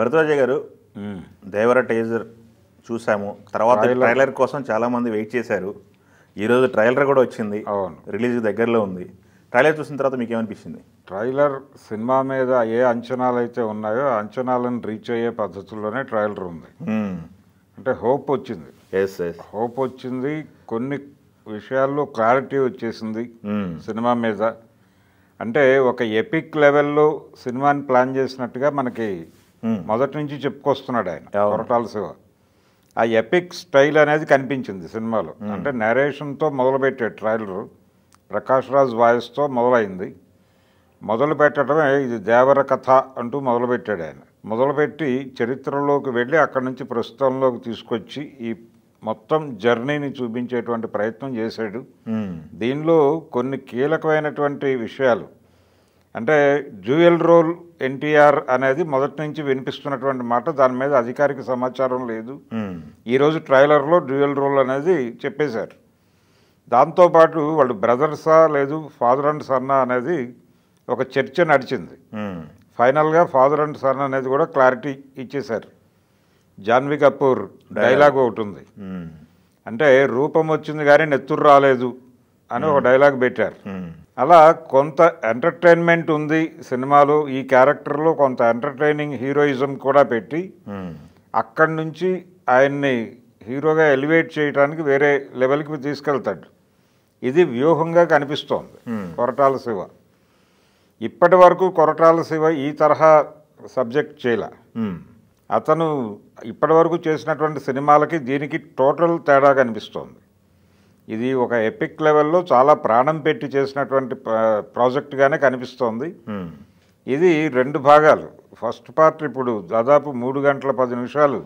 భరద్వాజ గారు దేవర టేజర్ చూసాము తర్వాత ట్రైలర్ కోసం చాలామంది వెయిట్ చేశారు ఈరోజు ట్రైలర్ కూడా వచ్చింది అవును రిలీజ్ దగ్గరలో ఉంది ట్రైలర్ చూసిన తర్వాత మీకు ఏమనిపించింది ట్రైలర్ సినిమా మీద ఏ అంచనాలు అయితే ఉన్నాయో అంచనాలను రీచ్ అయ్యే పద్ధతుల్లోనే ట్రైలర్ ఉంది అంటే హోప్ వచ్చింది ఎస్ ఎస్ హోప్ వచ్చింది కొన్ని విషయాల్లో క్లారిటీ వచ్చేసింది సినిమా మీద అంటే ఒక ఎపిక్ లెవెల్లో సినిమాని ప్లాన్ చేసినట్టుగా మనకి Hmm. మొదటి నుంచి చెప్పుకొస్తున్నాడు ఆయన కొరటాల శివ ఆ ఎపిక్ స్టైల్ అనేది కనిపించింది సినిమాలో hmm. అంటే నరేషన్తో మొదలుపెట్టే ట్రైలర్ ప్రకాష్ రాజ్ వాయిస్తో మొదలైంది మొదలు పెట్టడమే ఇది దేవర కథ అంటూ మొదలుపెట్టాడు ఆయన మొదలుపెట్టి చరిత్రలోకి వెళ్ళి అక్కడి నుంచి ప్రస్తుతంలోకి తీసుకొచ్చి ఈ మొత్తం జర్నీని చూపించేటువంటి ప్రయత్నం చేశాడు hmm. దీనిలో కొన్ని కీలకమైనటువంటి విషయాలు అంటే జ్యూయల్ రోల్ ఎన్టీఆర్ అనేది మొదటి నుంచి వినిపిస్తున్నటువంటి మాట దాని మీద అధికారిక సమాచారం లేదు ఈరోజు ట్రైలర్లో డ్యూయల్ రోల్ అనేది చెప్పేశారు దాంతోపాటు వాళ్ళు బ్రదర్సా లేదు ఫాదర్ అండ్ సన్నా అనేది ఒక చర్చ నడిచింది ఫైనల్గా ఫాదర్ అండ్ సన్ అనేది కూడా క్లారిటీ ఇచ్చేశారు జాన్వి కపూర్ డైలాగ్ ఒకటి ఉంది అంటే రూపం వచ్చింది కానీ నెత్తురు రాలేదు అని ఒక డైలాగ్ పెట్టారు అలా కొంత ఎంటర్టైన్మెంట్ ఉంది సినిమాలు ఈ క్యారెక్టర్లో కొంత ఎంటర్టైనింగ్ హీరోయిజం కూడా పెట్టి అక్కడి నుంచి ఆయన్ని హీరోగా ఎలివేట్ చేయడానికి వేరే లెవెల్కి తీసుకెళ్తాడు ఇది వ్యూహంగా కనిపిస్తోంది కొరటాల శివ ఇప్పటి వరకు కొరటాల శివ ఈ తరహా సబ్జెక్ట్ చేయలే అతను ఇప్పటి వరకు చేసినటువంటి సినిమాలకి దీనికి టోటల్ తేడా కనిపిస్తోంది ఇది ఒక ఎపిక్ లెవెల్లో చాలా ప్రాణం పెట్టి చేసినటువంటి ప్రాజెక్ట్గానే కనిపిస్తోంది hmm. ఇది రెండు భాగాలు ఫస్ట్ పార్ట్ ఇప్పుడు దాదాపు మూడు గంటల పది నిమిషాలు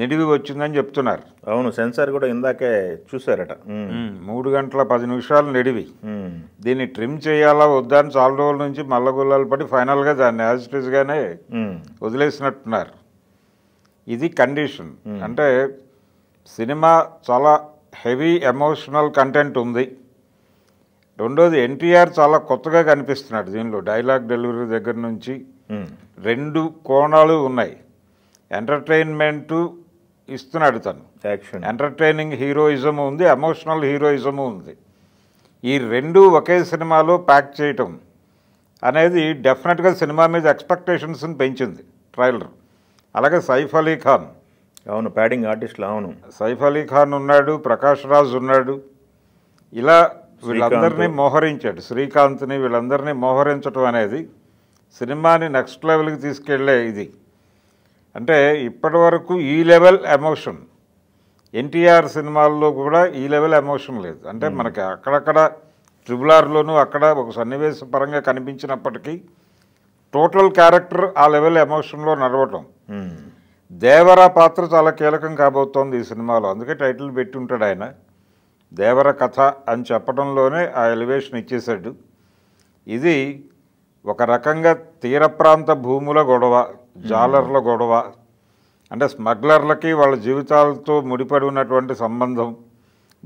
నిడివి వచ్చిందని చెప్తున్నారు అవును సెన్సార్ కూడా ఇందాకే చూసారట hmm. hmm. మూడు గంటల పది నిమిషాలు నిడివి దీన్ని ట్రిమ్ చేయాలా వద్దా అని చాలా రోజుల నుంచి మల్లగుల్లాలు పడి ఫైనల్గా దాన్ని యాజిటీజ్గానే వదిలేసినట్టున్నారు ఇది కండిషన్ అంటే సినిమా చాలా హెవీ ఎమోషనల్ కంటెంట్ ఉంది రెండోది ఎన్టీఆర్ చాలా కొత్తగా కనిపిస్తున్నాడు దీనిలో డైలాగ్ డెలివరీ దగ్గర నుంచి రెండు కోణాలు ఉన్నాయి ఎంటర్టైన్మెంటు ఇస్తున్నాడు తను యాక్షన్ ఎంటర్టైనింగ్ హీరోయిజం ఉంది ఎమోషనల్ హీరోయిజం ఉంది ఈ రెండు ఒకే సినిమాలో ప్యాక్ చేయటం అనేది డెఫినెట్గా సినిమా మీద ఎక్స్పెక్టేషన్స్ని పెంచింది ట్రైలర్ అలాగే సైఫ్ అలీ ఖాన్ అవును ప్యాడింగ్ ఆర్టిస్ట్లు అవును సైఫ్ అలీ ఖాన్ ఉన్నాడు ప్రకాష్ రాజ్ ఉన్నాడు ఇలా వీళ్ళందరినీ మోహరించాడు శ్రీకాంత్ని వీళ్ళందరినీ మోహరించడం అనేది సినిమాని నెక్స్ట్ లెవెల్కి తీసుకెళ్లే ఇది అంటే ఇప్పటి వరకు ఈ లెవెల్ ఎమోషన్ ఎన్టీఆర్ సినిమాల్లో కూడా ఈ లెవెల్ ఎమోషన్ లేదు అంటే మనకి అక్కడక్కడ ట్రిబుల్ ఆర్లోనూ అక్కడ ఒక సన్నివేశ పరంగా కనిపించినప్పటికీ టోటల్ క్యారెక్టర్ ఆ లెవెల్ ఎమోషన్లో నడవటం దేవర పాత్ర చాలా కీలకం కాబోతోంది ఈ సినిమాలో అందుకే టైటిల్ పెట్టి ఉంటాడు ఆయన దేవర కథ అని చెప్పడంలోనే ఆ ఎలివేషన్ ఇచ్చేశాడు ఇది ఒక రకంగా తీర ప్రాంత భూముల గొడవ జాలర్ల గొడవ అంటే స్మగ్లర్లకి వాళ్ళ జీవితాలతో ముడిపడి ఉన్నటువంటి సంబంధం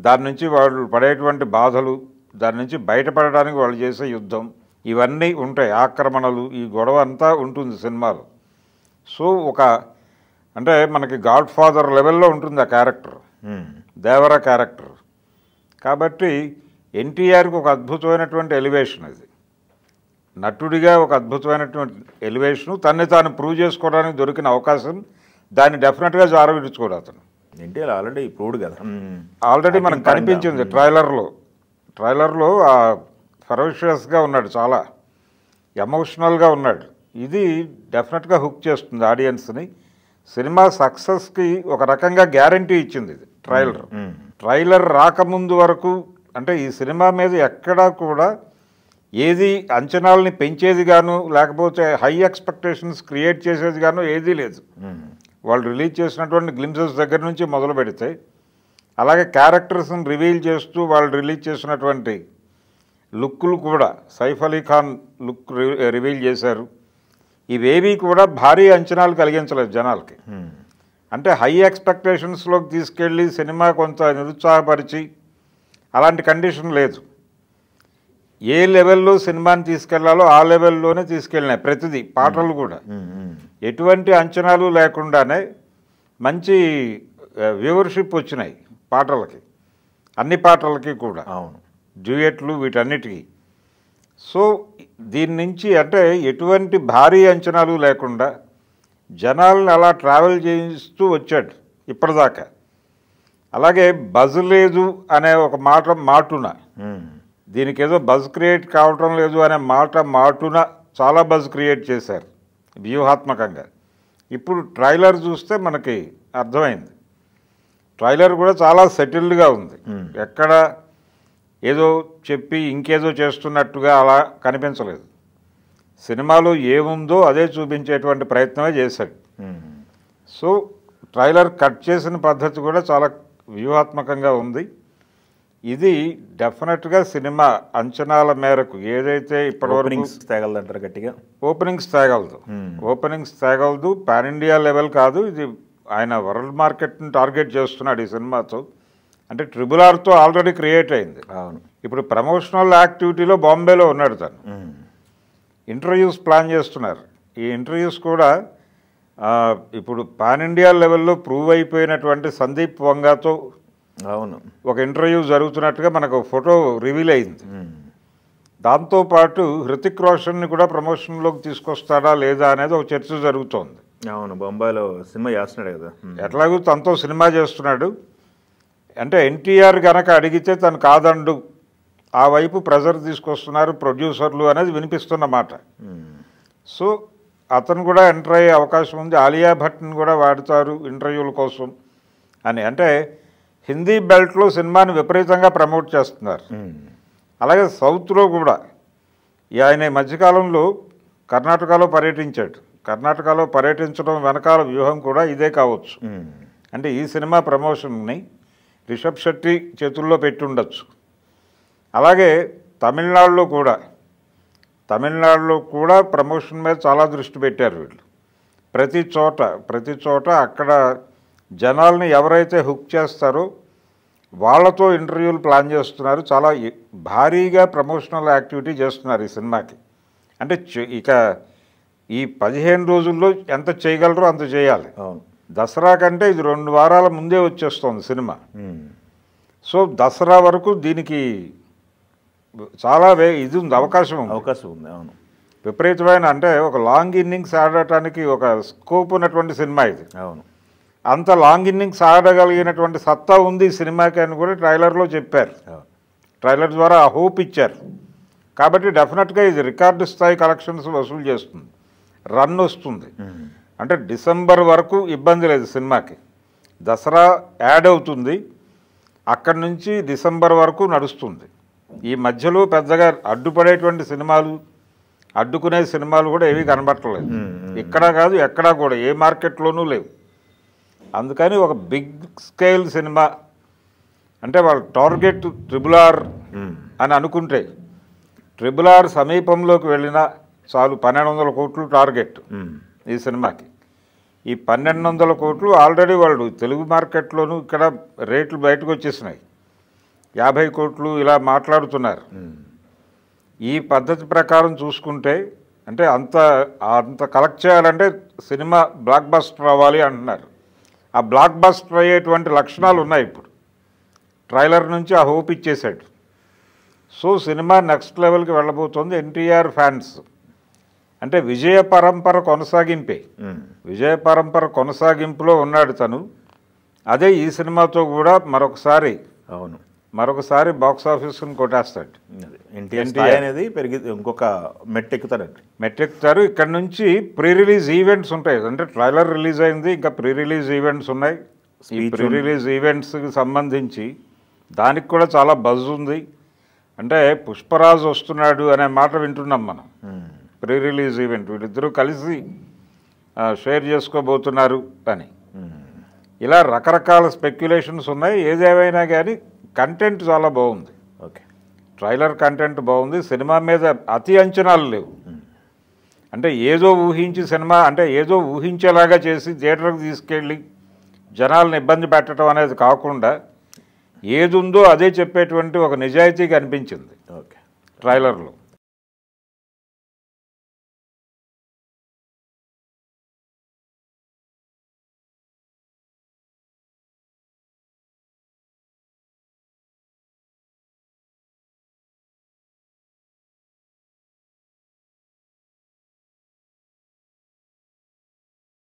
దాని నుంచి వాళ్ళు పడేటువంటి బాధలు దాని నుంచి బయటపడడానికి వాళ్ళు చేసే యుద్ధం ఇవన్నీ ఉంటాయి ఆక్రమణలు ఈ గొడవ అంతా ఉంటుంది సినిమాలో సో ఒక అంటే మనకి గాడ్ ఫాదర్ లెవెల్లో ఉంటుంది ఆ క్యారెక్టర్ hmm. దేవర క్యారెక్టర్ కాబట్టి ఎన్టీఆర్కి ఒక అద్భుతమైనటువంటి ఎలివేషన్ అది నటుడిగా ఒక అద్భుతమైనటువంటి ఎలివేషను తన్ని తాను ప్రూవ్ చేసుకోవడానికి దొరికిన అవకాశం దాన్ని డెఫినెట్గా జారవిడుచుకోడు అతను ఎన్టీఆర్ ఆల్రెడీ ప్రూవ్డ్ కదా ఆల్రెడీ hmm. మనకు కనిపించింది ట్రైలర్లో ట్రైలర్లో ఫరోషియస్గా ఉన్నాడు చాలా ఎమోషనల్గా ఉన్నాడు ఇది డెఫినెట్గా హుక్ చేస్తుంది ఆడియన్స్ని సినిమా సక్సెస్కి ఒక రకంగా గ్యారంటీ ఇచ్చింది ఇది ట్రైలర్ ట్రైలర్ రాకముందు వరకు అంటే ఈ సినిమా మీద ఎక్కడా కూడా ఏది అంచనాలని పెంచేది గాను లేకపోతే హై ఎక్స్పెక్టేషన్స్ క్రియేట్ చేసేది గాను ఏదీ లేదు వాళ్ళు రిలీజ్ చేసినటువంటి గ్లిమ్సెస్ దగ్గర నుంచి మొదలు పెడితే అలాగే క్యారెక్టర్స్ని రివీల్ చేస్తూ వాళ్ళు రిలీజ్ చేసినటువంటి లుక్లు కూడా సైఫ్ అలీ ఖాన్ లుక్ రివీల్ చేశారు ఇవేవి కూడా భారీ అంచనాలు కలిగించలేదు జనాలకి అంటే హై ఎక్స్పెక్టేషన్స్లోకి తీసుకెళ్ళి సినిమా కొంత నిరుత్సాహపరిచి అలాంటి కండిషన్ లేదు ఏ లెవెల్లో సినిమాని తీసుకెళ్లాలో ఆ లెవెల్లోనే తీసుకెళ్ళినాయి ప్రతిదీ పాటలు కూడా ఎటువంటి అంచనాలు లేకుండానే మంచి వ్యూవర్షిప్ వచ్చినాయి పాటలకి అన్ని పాటలకి కూడా అవును డ్యూయట్లు వీటన్నిటికీ సో దీని నుంచి అంటే ఎటువంటి భారీ అంచనాలు లేకుండా జనాలను అలా ట్రావెల్ చేయిస్తూ వచ్చాడు ఇప్పటిదాకా అలాగే బజ్ లేదు అనే ఒక మాట మాటున దీనికి ఏదో బజ్ క్రియేట్ కావటం లేదు అనే మాట మాటున చాలా బజ్ క్రియేట్ చేశారు వ్యూహాత్మకంగా ఇప్పుడు ట్రైలర్ చూస్తే మనకి అర్థమైంది ట్రైలర్ కూడా చాలా సెటిల్డ్గా ఉంది ఎక్కడ ఏదో చెప్పి ఇంకేదో చేస్తున్నట్టుగా అలా కనిపించలేదు సినిమాలో ఏముందో అదే చూపించేటువంటి ప్రయత్నమే చేశాడు సో ట్రైలర్ కట్ చేసిన పద్ధతి కూడా చాలా వ్యూహాత్మకంగా ఉంది ఇది డెఫినెట్గా సినిమా అంచనాల మేరకు ఏదైతే ఇప్పటివరకు అంటారు గట్టిగా ఓపెనింగ్స్ తేగలదు ఓపెనింగ్స్ తేగలదు పాన్ ఇండియా లెవెల్ కాదు ఇది ఆయన వరల్డ్ మార్కెట్ని టార్గెట్ చేస్తున్నాడు ఈ సినిమాతో అంటే ట్రిబుల్ ఆర్తో ఆల్రెడీ క్రియేట్ అయింది అవును ఇప్పుడు ప్రమోషనల్ యాక్టివిటీలో బాంబేలో ఉన్నాడు తను ఇంటర్వ్యూస్ ప్లాన్ చేస్తున్నారు ఈ ఇంటర్వ్యూస్ కూడా ఇప్పుడు పాన్ ఇండియా లెవెల్లో ప్రూవ్ అయిపోయినటువంటి సందీప్ వంగాతో అవును ఒక ఇంటర్వ్యూ జరుగుతున్నట్టుగా మనకు ఫోటో రివీల్ అయింది దాంతోపాటు హృతిక్ రోషన్ని కూడా ప్రమోషన్లోకి తీసుకొస్తాడా లేదా అనేది ఒక చర్చ జరుగుతోంది అవును బొంబాయిలో సినిమా చేస్తున్నాడు కదా ఎట్లాగూ తనతో సినిమా చేస్తున్నాడు అంటే ఎన్టీఆర్ కనుక అడిగితే తను కాదండు ఆ వైపు ప్రెజర్ తీసుకొస్తున్నారు ప్రొడ్యూసర్లు అనేది వినిపిస్తున్నమాట సో అతను కూడా ఎంటర్ అయ్యే అవకాశం ఉంది ఆలియా భట్ని కూడా వాడతారు ఇంటర్వ్యూల కోసం అని అంటే హిందీ బెల్ట్లో సినిమాని విపరీతంగా ప్రమోట్ చేస్తున్నారు అలాగే సౌత్లో కూడా ఆయన మధ్యకాలంలో కర్ణాటకలో పర్యటించాడు కర్ణాటకలో పర్యటించడం వెనకాల వ్యూహం కూడా ఇదే కావచ్చు అంటే ఈ సినిమా ప్రమోషన్ని రిషబ్ శెట్టి చేతుల్లో పెట్టుండొచ్చు అలాగే తమిళనాడులో కూడా తమిళనాడులో కూడా ప్రమోషన్ మీద చాలా దృష్టి పెట్టారు వీళ్ళు ప్రతి చోట ప్రతి చోట అక్కడ జనాల్ని ఎవరైతే హుక్ చేస్తారో వాళ్ళతో ఇంటర్వ్యూలు ప్లాన్ చేస్తున్నారు చాలా భారీగా ప్రమోషనల్ యాక్టివిటీ చేస్తున్నారు ఈ సినిమాకి అంటే ఇక ఈ పదిహేను రోజుల్లో ఎంత చేయగలరో అంత చేయాలి అవును దసరా కంటే ఇది రెండు వారాల ముందే వచ్చేస్తుంది సినిమా సో దసరా వరకు దీనికి చాలా వే ఇది ఉంది అవకాశం ఉంది అవకాశం ఉంది అవును విపరీతమైన అంటే ఒక లాంగ్ ఇన్నింగ్స్ ఆడటానికి ఒక స్కోప్ ఉన్నటువంటి సినిమా ఇది అవును అంత లాంగ్ ఇన్నింగ్స్ ఆడగలిగినటువంటి సత్తా ఉంది ఈ సినిమాకి అని కూడా ట్రైలర్లో చెప్పారు ట్రైలర్ ద్వారా ఆ హోప్ ఇచ్చారు కాబట్టి డెఫినెట్గా ఇది రికార్డు స్థాయి కలెక్షన్స్ వసూలు చేస్తుంది రన్ వస్తుంది అంటే డిసెంబర్ వరకు ఇబ్బంది లేదు సినిమాకి దసరా యాడ్ అవుతుంది అక్కడి నుంచి డిసెంబర్ వరకు నడుస్తుంది ఈ మధ్యలో పెద్దగా అడ్డుపడేటువంటి సినిమాలు అడ్డుకునే సినిమాలు కూడా ఏవి కనబట్టలేదు ఇక్కడ కాదు ఎక్కడా కూడా ఏ మార్కెట్లోనూ లేవు అందుకని ఒక బిగ్ స్కేల్ సినిమా అంటే వాళ్ళ టార్గెట్ ట్రిబుల్ ఆర్ అని అనుకుంటే ట్రిబుల్ ఆర్ సమీపంలోకి వెళ్ళినా చాలు పన్నెండు వందల కోట్లు టార్గెట్ ఈ సినిమాకి ఈ పన్నెండు వందల కోట్లు ఆల్రెడీ వాళ్ళు తెలుగు మార్కెట్లోనూ ఇక్కడ రేట్లు బయటకు వచ్చేసినాయి యాభై కోట్లు ఇలా మాట్లాడుతున్నారు ఈ పద్ధతి ప్రకారం చూసుకుంటే అంటే అంత అంత కలెక్ట్ చేయాలంటే సినిమా బ్లాక్ బస్టర్ అవ్వాలి అంటున్నారు ఆ బ్లాక్ బస్టర్ అయ్యేటువంటి లక్షణాలు ఉన్నాయి ఇప్పుడు ట్రైలర్ నుంచి ఆ హోప్ ఇచ్చేశాడు సో సినిమా నెక్స్ట్ లెవెల్కి వెళ్ళబోతోంది ఎన్టీఆర్ ఫ్యాన్స్ అంటే విజయ పరంపర కొనసాగింపే విజయ పరంపర కొనసాగింపులో ఉన్నాడు తను అదే ఈ సినిమాతో కూడా మరొకసారి అవును మరొకసారి బాక్స్ ఆఫీస్ని కొట్టేస్తాడు అనేది పెరిగి ఇంకొక మెట్టెక్కుతారండి మెట్టెక్కుతారు ఇక్కడ నుంచి ప్రీ రిలీజ్ ఈవెంట్స్ ఉంటాయి అంటే ట్రైలర్ రిలీజ్ అయింది ఇంకా ప్రీ రిలీజ్ ఈవెంట్స్ ఉన్నాయి ఈ ప్రీ రిలీజ్ ఈవెంట్స్కి సంబంధించి దానికి కూడా చాలా బజ్ ఉంది అంటే పుష్పరాజు వస్తున్నాడు అనే మాట వింటున్నాం మనం ప్రీ రిలీజ్ ఈవెంట్ వీళ్ళిద్దరూ కలిసి షేర్ చేసుకోబోతున్నారు అని hmm. ఇలా రకరకాల స్పెక్యులేషన్స్ ఉన్నాయి ఏదేవైనా కానీ కంటెంట్ చాలా బాగుంది ఓకే ట్రైలర్ కంటెంట్ బాగుంది సినిమా మీద అతి అంచనాలు లేవు hmm. అంటే ఏదో ఊహించి సినిమా అంటే ఏదో ఊహించేలాగా చేసి థియేటర్కి తీసుకెళ్ళి జనాలను ఇబ్బంది పెట్టడం అనేది కాకుండా ఏది ఉందో అదే చెప్పేటువంటి ఒక నిజాయితీ కనిపించింది ఓకే ట్రైలర్లో